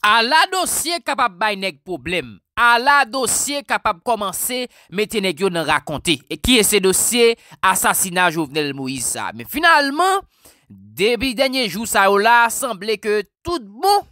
A la dosye kapap bay neg problem, a la dosye kapap komanse meti neg yo nan rakonte. E ki e se dosye asasina Jouvenel Moïse sa. Men finalman, debi denye jou sa yo la, sanble ke tout bou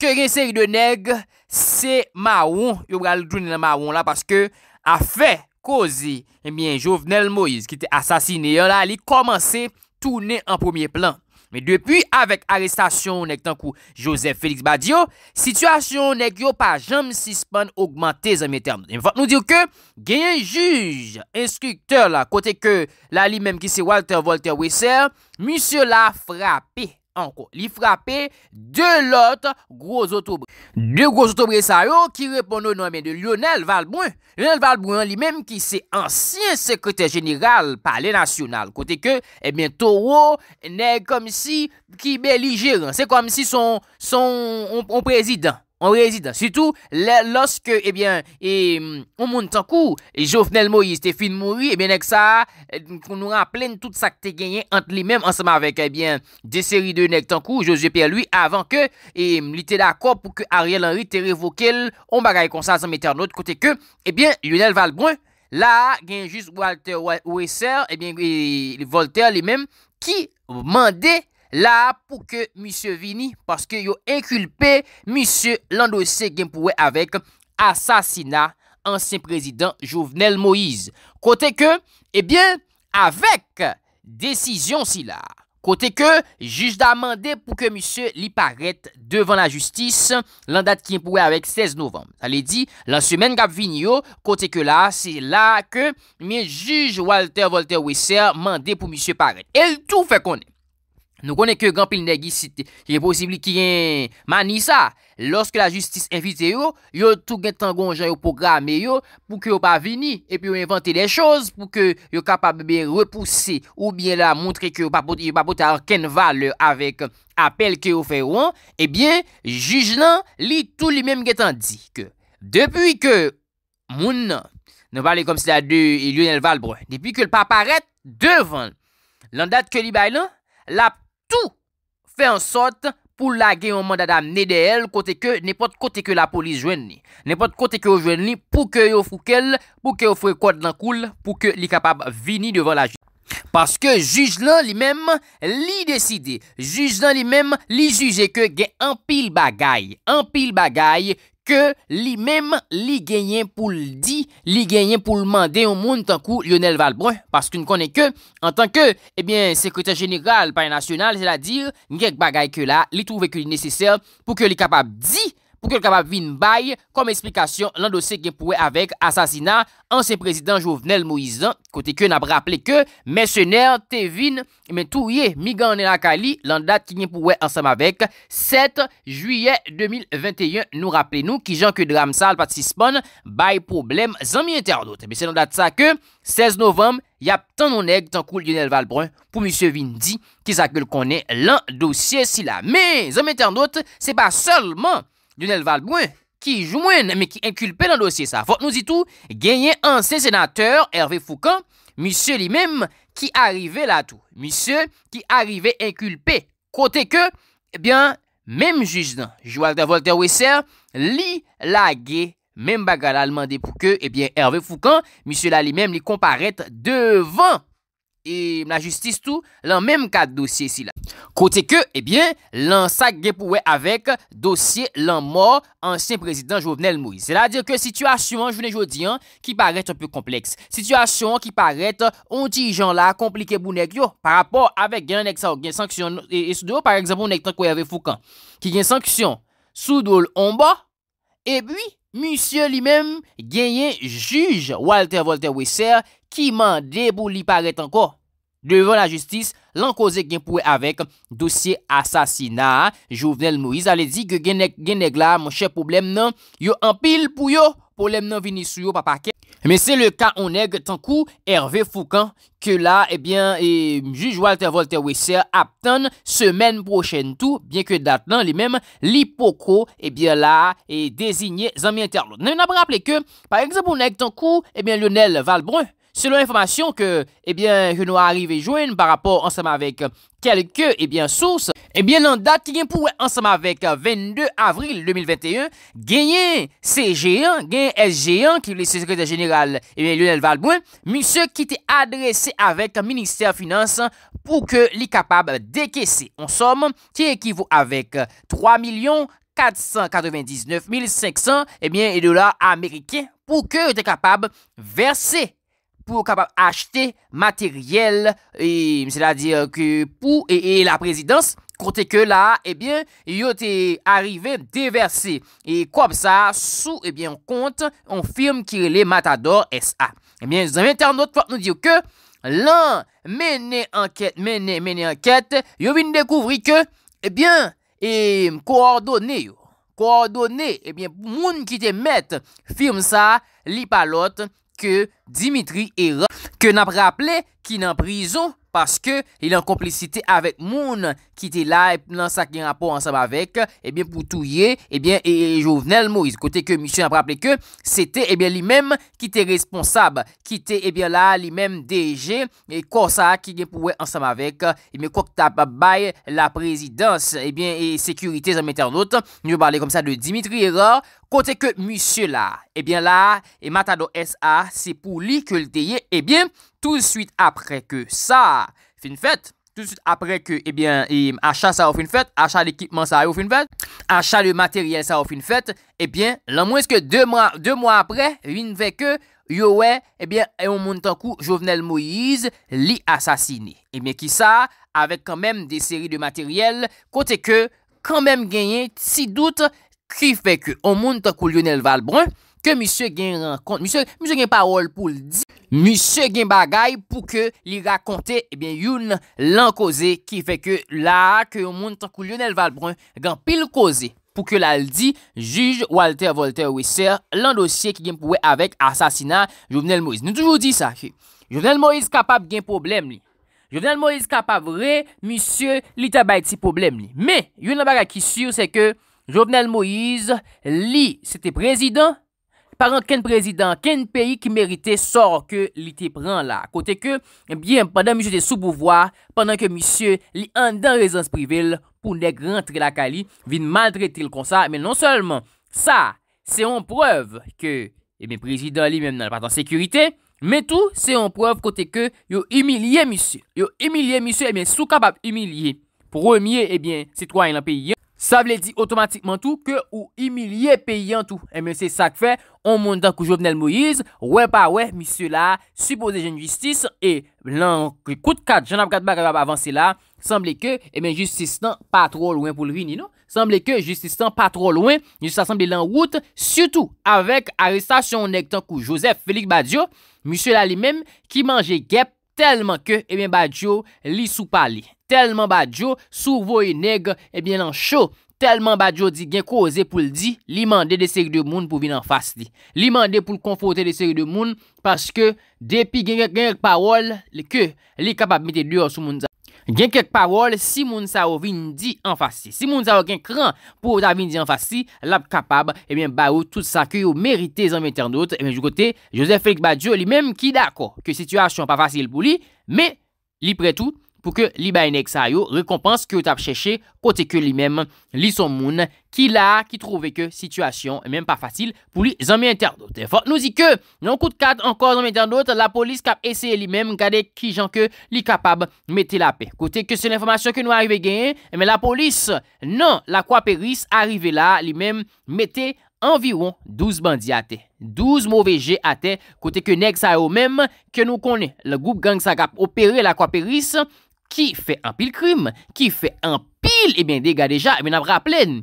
kere seri de neg, se ma woun. Yo bral drounen la ma woun la, paske a fe kozi e jouvenel Moïse ki te asasine yo la, li komanse toune an pwemye plan. Me depi, avek arestasyon nek tankou Joseph Félix Badiou, sityasyon nek yo pa jam sispan augmantez an me term. Enfant nou dir ke, gen yon juj, inskriptor la, kote ke lali menm ki se Walter Walter Wieser, monsiou la frape. Anko, li frape de lot grozotobre. De grozotobre sa yo ki repon nou nanmen de Lionel Valbrun. Lionel Valbrun li menm ki se ansyen sekretèr jeniral pale nasyonal. Kote ke eh toro ne kom si ki beli jiran. Se kom si son prezidant. On résidence. Surtout, lorsque, eh bien, et, eh, on monte en cours, Jovenel Moïse était fin mourir, eh bien, avec ça, qu'on eh, nous rappelle tout ça que t'es gagné entre lui-même, ensemble avec, eh bien, des séries de nec en cours, José Pierre, lui, avant que, et, eh, il était d'accord pour que Ariel Henry te révoqué, on bagaille comme ça, sans mettre un autre côté que, eh bien, Lionel Valbrun, là, a juste Walter Wesser, eh bien, et Voltaire lui-même, qui mandait La pou ke M. Vini, paske yo e kulpe M. Landoise Gimpouè avek asasina ansen prezident Jouvenel Moïse. Kote ke, ebyen, avek desisyon si la. Kote ke, juj da mande pou ke M. li parete devan la justis, landat Gimpouè avek 16 novem. Ale di, lan semen Gap Vini yo, kote ke la, se la ke, mi juj Walter Voltaire Ouissea mande pou M. parete. El tou fe konen. nou konen ke gampil negisite, ye posibli ki gen manisa, loske la justis enfite yo, yo tou gen tangon jan yo pogra me yo, pou ke yo pa vini, epi yo inventi de chose, pou ke yo kapab bebe repouse, ou bien la montre ke yo pa pote, yo pa pote alken vale, avek apel ke yo fey wan, ebyen, eh juj nan, li tou li menm gen tan di, ke, depi ke, moun nan, nou pale kom se la de, il yon el val brou, depi ke l pa paret, devan, lan dat ke li bay lan, la pote, Tou fe ansot pou la gen yon mandadam ne de el kote ke nepot kote ke la polis jwen ni. Nepot kote ke yo jwen ni pou ke yo fuk el, pou ke yo fwe kwa dlan koul, pou ke li kapab vini devan la jen. Paske jujlan li mem li deside, jujlan li mem li juje ke gen an pil bagay, an pil bagay. ke li mèm li genyen pou l'di, li genyen pou l'mande yon moun tan kou Lionel Valbrun. Paske yon konen ke, an tan ke, ebyen sekretèr jenigal, pan yon nasyonal, zè la dir, ngek bagay ke la, li touve ke li nesesel, pou ke li kapab di, pou kel kapap vin bay, kom eksplikasyon lan dosye gen pouwe avek, asasina ansen prezident Jovenel Moisan, kote ke nan ap rappele ke, mè sèner, te vin, mè touye, mi ganen akali, lan dat ki gen pouwe ansam avek, 7 juye 2021, nou rappele nou, ki jan ke dramsal patis pon, bay problem zan mi internot, mè sè nan dat sa ke, 16 novem, yap tan nonèk, tan koul Yonel Valbrun, pou mè sè vin di, ki zakel konè lan dosye sila, mè zan mi internot, se pa solman, Dunel Valbuen, ki jou mwen, mi ki enkulpe nan dosye sa. Fote nou zi tou, genyen ansen senateur, Hervé Foucan, misye li mem, ki arrive la tou. Misye, ki arrive enkulpe. Kote ke, ebyen, mem juj nan, jou Walter Wolter Wesser, li lage, mem bagal alman de pouke, ebyen, Hervé Foucan, misye la li mem, li komparet devan. E m la justis tou, lan menm kat dosye si la. Kote ke, ebyen, lan sak gen pouwe avek dosye lan mor ansyen prezident Jovenel Moui. Se la diyo ke situasyon, jounen jodi an, ki paret anpe kompleks. Sityasyon ki paret, onti jan la komplike bou neg yo. Par apor avek gen anek sa ou gen sanksyon. E sou do, par eksempon, nek tan kwa yave foukan. Ki gen sanksyon, sou do l omba, ebyen. Monsie li men, genyen juj Walter Walter Wieser ki man debou li paret anko. Devon la justis, lankoze genpou e avek dosye asasina. Jouvenel Moïse ale di gen negla monshe poublem nan yo anpil pouyo poulem nan vini sou yo papake. Mais c'est le cas on est tant coup Hervé Foucan que là eh bien et juge Walter Walter Wesser semaine prochaine tout bien que date les mêmes, même l'hypoco eh bien là est désigné zami on Nous avons rappelé que par exemple on est tant coup eh bien Lionel Valbrun Selon l'information que, eh bien, je nous arrive et joindre par rapport ensemble avec quelques, eh bien, sources, eh bien, en date qui vient pour ensemble avec 22 euh, avril 2021, gagné CG1, gagné SG1, qui est le secrétaire général, eh bien, Lionel Valbouin, monsieur qui était adressé avec le ministère Finances pour que les capables décaisser en somme qui équivaut avec 3 millions 499 500 eh bien, dollars américains pour que tu capable de verser pou kapap achte materyel, e, mse la dir ke pou e, e la prezidans, kote ke la, ebyen, yo te arive deverse. E kwa bsa, sou, ebyen, kont, on firme ki le matador S.A. Ebyen, zanvite anot fwa nou diyo ke, lan mene anket, mene, mene anket, yo vin dekouvri ke, ebyen, e, kwa ordone yo, kwa ordone, ebyen, moun ki te met, firme sa, li palot, ebyen, Ke Dimitri era Ke nan praple ki nan prizon paske li an komplicite avek moun ki te eh eh eh la e plan sak li an rapor ansam avek, ebyen pou touye, ebyen e jovenel mou. Kote ke misyo aprapeke, se te ebyen li menm ki te responsab, ki te ebyen la li menm deje, e kwa sa ki gen pouwe ansam avek, ebyen kwa kta bay la prezidans, ebyen e sekurite zanmete anot, ni yo bale kom sa de Dimitri, kote ke misyo la, ebyen la, e matado SA, se pou li ke li deye, ebyen, tout suite apre ke sa fin fèt, tout suite apre ke, ebyen, eh achat sa ou fin fèt, achat l'ekipman sa ou fin fèt, achat le materiel sa ou fin fèt, ebyen, eh lan mweske 2 mwa apre, vin fèt ke, yo wè, ebyen, eh e o moun tankou Jovenel Moïse li asasine. Ebyen ki sa, avek kanmèm de seri de materiel, kote ke, kanmèm genye, si dout, ki fèt ke, o moun tankou Lionel Valbrun, ke misye gen parol pou l di, misye gen bagay pou ke li rakonte yon lan koze ki feke la ke yon moun tankou Lionel Valbrun gen pil koze pou ke la l di, juj Walter Voltaire Ouisseur, lan dosye ki gen pouwe avèk asasina Jovenel Moïse. Nou toujou di sa, Jovenel Moïse kapap gen problem li. Jovenel Moïse kapap vre, misye li te bèti problem li. Me, yon lan bagay ki sur se ke, Jovenel Moïse li sete prezidant Paran ken prezidant, ken peyi ki merite sor ke li te pran eh la. Kote ke, ebyen, pandan msye de sou bouvoi, pandan ke msye li andan rezon sprivel pou nek rentre la kali, vin maltre tel konsa, men non solman. Sa, se yon preuve ke, ebyen, eh prezidant li men nan patan sekurite, men tou se yon preuve kote ke yo emilye msye. Yo emilye msye, ebyen, eh sou kapab emilye. Premier, ebyen, sitwany lan peyi yon. Sa vle di otomatikman tou ke ou yi milye peyi an tou. E eh men se sak fe, on moun dan kou Jovenel Moïse, wè pa wè, misyo la, supose jen eh justice, e lan kou kout kat, jan ap kat baka wap avanse la, semble ke, e men, justice nan patro lwen pou lwini, no? Semble ke, justice nan patro lwen, nyo sa semble lan wout, syoutou, avek arrestasyon nek tan kou Joseph Félix Badiou, misyo la li men, ki manje gep, telman ke, e eh men, Badiou li sou pali. telman Badiou sou voye neg, ebyen eh lan chou, telman Badiou di gen kou ose pou l di, li mande de seri de moun pou vin an fas li. Li mande pou l konfote de seri de moun, paske depi gen kek gen kek parol, li ke li kapab mette di or sou moun zan. Gen kek parol, si moun zan ou vin di an fas li. Si moun zan ou gen kran pou ou zan vin di an fas li, la kapab, ebyen eh ba ou tout sa ki ou merite zan vinter not, ebyen eh jou kote, Josef Félix Badiou li menm ki dako ke situasyon pa fasil pou li, me li pretout, pou ke li bayenek sa yo, rekompans ke ou tap cheshe, kote ke li men, li son moun, ki la, ki trove ke, situasyon, menm pa fasil, pou li zanmen interdot. Fon nou zi ke, nou koute kat, ankon zanmen interdot, la polis kap eseye li men, gade ki janke, li kapab, mette la pe. Kote ke se l'informasyon ke nou arive genye, eh men la polis, nan la kwa peris, arive la, li men, mette, anviron, douz bandi ate, douz mouveje ate, kote ke nek sa yo men, ke nou kone, ki fè an pil krim, ki fè an pil, e eh ben dega deja, e ben ap rapplen,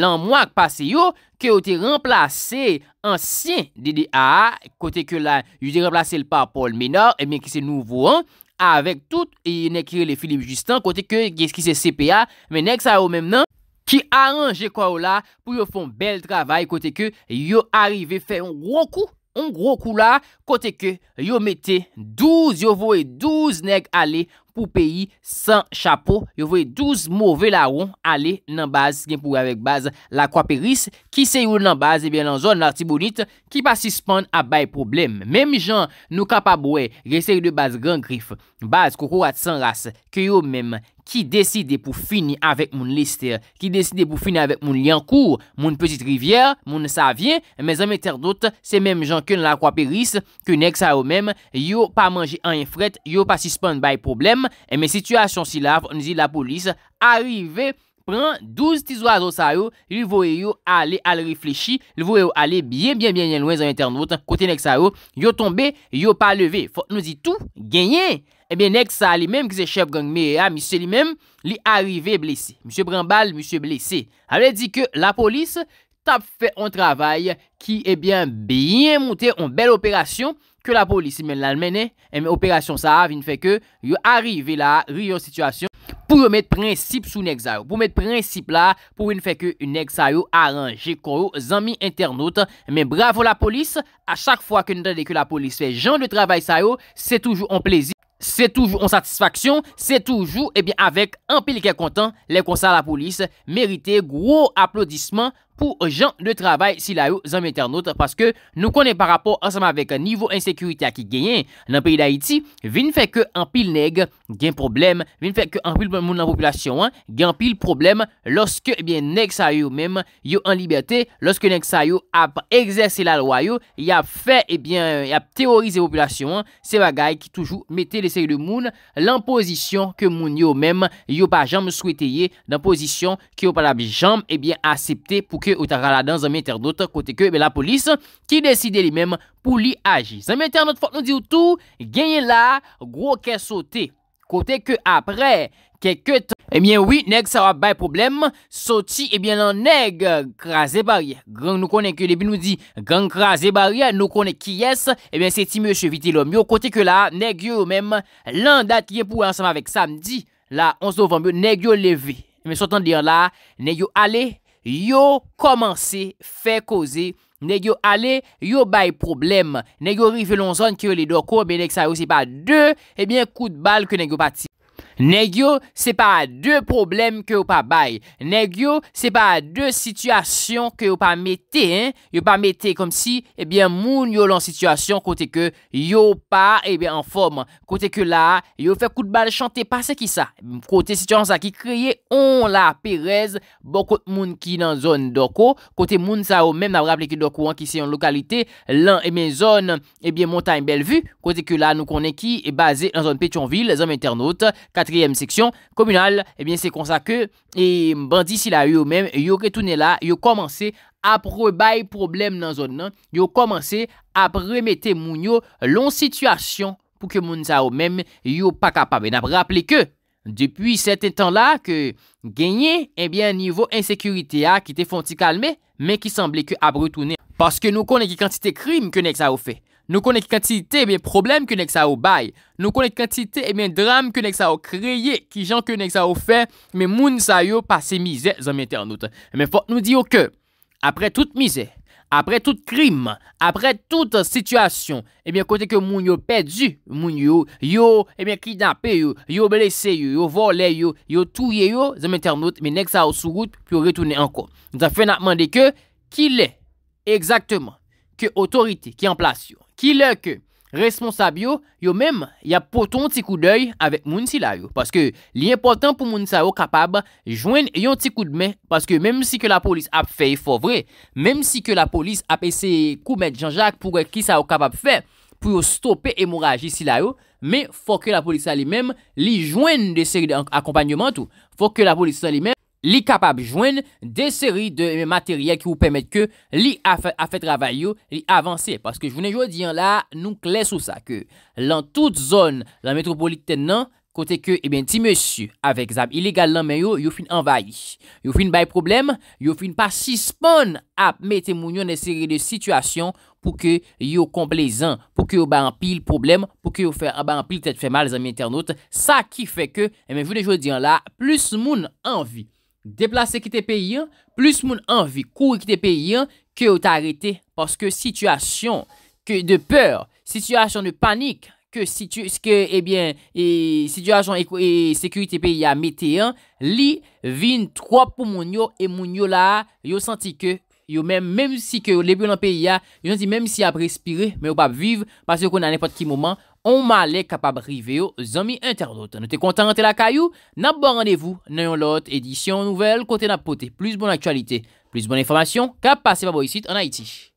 lan mwak pase yo, ki yo te remplase ansyen DDA, kote ke la, yo te remplase l pa Paul Menard, e eh ben ki se nouvo an, avek tout, e nek kire le Philippe Justin, kote ke, ges ki se CPA, men ek sa yo mem nan, ki aranje kwa ou la, pou yo fon bel travay, kote ke, yo arrive fè un gro kou, un gro kou la, kote ke, yo mette douz, yo voue douz, neg ale, kote ke, Pou peyi san chapo, yo vwe douz mou ve la ron ale nan baz gen pou avek baz la kwa peris. Ki se yon nan baz, ebyen eh lan zon narti bonit ki pa sispon a bay problem. Mem jan nou kapab we, gen se yon de baz gran grif, baz koko at san ras, ki yo mem genpon. Ki deside pou fini avèk moun listè, ki deside pou fini avèk moun liankou, moun petit rivyè, moun savien, mè zan mè tèr dote, se mèm jan ke nan lakwa peris, ke nek sa yo mèm, yo pa manji an yon fret, yo pa si span bay problem, e mè situasyon si laf, nou zi la polis, arive, pren douz tizwa zo sa yo, li voye yo ale al reflechi, li voye yo ale bien bien bien lwen zan mè tèr dote, kote nek sa yo, yo tombe, yo pa leve, nou zi tou, genye! Ebyen, eh ek sa li menm ki se chef gang me ah, eh eh, a, misye li menm li arive blese. Monsye brambal, monsye blese. Ale di ke la polis tap fe on travay ki ebyen byen monte on bel operasyon ke la polis men lal mene. Ebyen, operasyon sa av, in fe ke yo arive la, yo yon situasyon, pou yo met prinsip sou nek sa yo. Pou yo met prinsip la, pou yo ne fe ke yon nek sa yo aranje kon yo zanmi internot. Ebyen, bravo la polis. A chak fwa ke neta de ke la polis fe jan de travay sa yo, se toujou an plezi. c'est toujours en satisfaction, c'est toujours, et eh bien, avec un pile content, les à la police, mérité gros applaudissements pou jan de trabay si la yo zanmeter not paske nou konen par rapor ansama vek nivou ensekurite a ki genyen nan peyi da iti, vin feke anpil neg, gen problem, vin feke anpil moun nan populasyon, gen anpil problem, loske, ebyen, eh neg sa yo mem, yo anliberté, loske neg sa yo ap egzersi la loyo ya fe, ebyen, eh ya teorize populasyon, se bagay ki toujou mette leseyo de moun, lan posisyon ke moun yo mem, yo pa jam soueteye, dan posisyon ki yo pa la jam, ebyen, eh asepte pou ke Kote ke ou ta raladan zanmien ter dote Kote ke be la polis Ki deside li menm pou li aji Zanmien ter not fote nou di ou tou Genye la Gro ke sote Kote ke apre Keket Emyen wii neg sa wap bay problem Soti ebyen lan neg Kras e bari Gang nou konen ke Debi nou di Gang kras e bari Nou konen ki yes Ebyen seti meche viti lom Yo kote ke la Neg yo menm Lan dat ye pou ansam avek samdi La 11 novembe Neg yo leve Me sotan di an la Neg yo ale Kote Yo komanse, fe koze, negyo ale, yo bay problem, negyo rifle lonzon ki yo le doko, benek sa yo se pa de, ebyen kout bal ke negyo pati. Neg yo se pa de problem ke yo pa bay, neg yo se pa de sitwasyon ke yo pa mette, yo pa mette kom si moun yo lan sitwasyon kote ke yo pa en fom, kote ke la yo fe kout bal chante pase ki sa, kote sitwasyon sa ki kreye on la perez, bokot moun ki nan zon doko, kote moun sa ou men mabraple ki doko an ki se yon lokalite, lan e men zon montan belvu, kote ke la nou konen ki e baze nan zon pechonvil, zon internote, kat Komunal, se konsa ke, bandi sila yo men, yo retoune la, non? yo komanse ap rebaye problem nan zon nan, yo komanse ap remete moun yo lon situasyon pou ke moun sa yo men, yo pa kapab. E nap rapple ke, depuy seten tan la, genye, ebyen, nivou ensekurite a ki te fonti kalme, men ki semble ke ap retoune. Paske nou konen ki kantite krim ke nek sa yo fey. Nou konèk kantilite e mè problem ke nek sa ou bay, nou konèk kantilite e mè dram ke nek sa ou kreye, ki jan ke nek sa ou fè, mè moun sa yo pase mize zanmète anoutan. Mè fòt nou diyo ke, apre tout mize, apre tout krim, apre tout situasyon, e mè kontè ke moun yo pedji, moun yo yo, e mè kidapè yo, yo belese yo, yo vole yo, yo touye yo, zanmète anoutan, mè nek sa ou sou gout, pi yo retounè ankon. Nou zan fè nan mande ke, ki lè, egzaktman, ki otor Ki lèk responsab yo, yo mèm yap poton ti kou dèy avèk moun si la yo. Paske li important pou moun sa yo kapab jwen yon ti kou d'mè. Paske mèm si ke la polis ap fèy fò vre, mèm si ke la polis ap ese kou mèd Jean-Jacques pou ki sa yo kapab fè, pou yo stopè emouraj si la yo, mè fò ke la polis sa li mèm li jwen de seri de akompanyement ou. Fò ke la polis sa li mèm. li kapab jwen de seri de materyel ki wou pemet ke li a fè travay yo, li avansè. Paske jwene jwè diyan la, nou kles ou sa ke, lan tout zon la metropolite nan, kote ke, e eh ben, ti mèsy, avèk zan, ilégal lan men yo, yo fin envayi, yo fin baye problem, yo fin pasi spon ap metemounyon de seri de situasyon pou ke yo komplezan, pou ke yo ba anpil problem, pou ke yo ba anpil tèt fè mal zan mi internaute, sa ki fè ke, e eh men, jwene jwè diyan la, plus moun anvi. Deplase ki te pe yon, plus moun anvi kou ki te pe yon, ke ou ta arete. Paske situasyon ke de peur, situasyon de panik, ke eh e, situasyon e, e sekurite pe yon mette yon, li vin 3 pou moun yo, e moun yo la yo santi ke... Yo men, menm si ke yo lebyon an pe ya, yo jan si menm si ap respire, men yo pap vive, pase yo kon an epot ki mouman, on male kapab rive yo zomi interdote. Nou te kontante la kayou, nan bon randevou, nan yon lot, edisyon nouvel, kote nan pote, plus bon aktualite, plus bon informasyon, kap pase pa bo yisit an Haiti.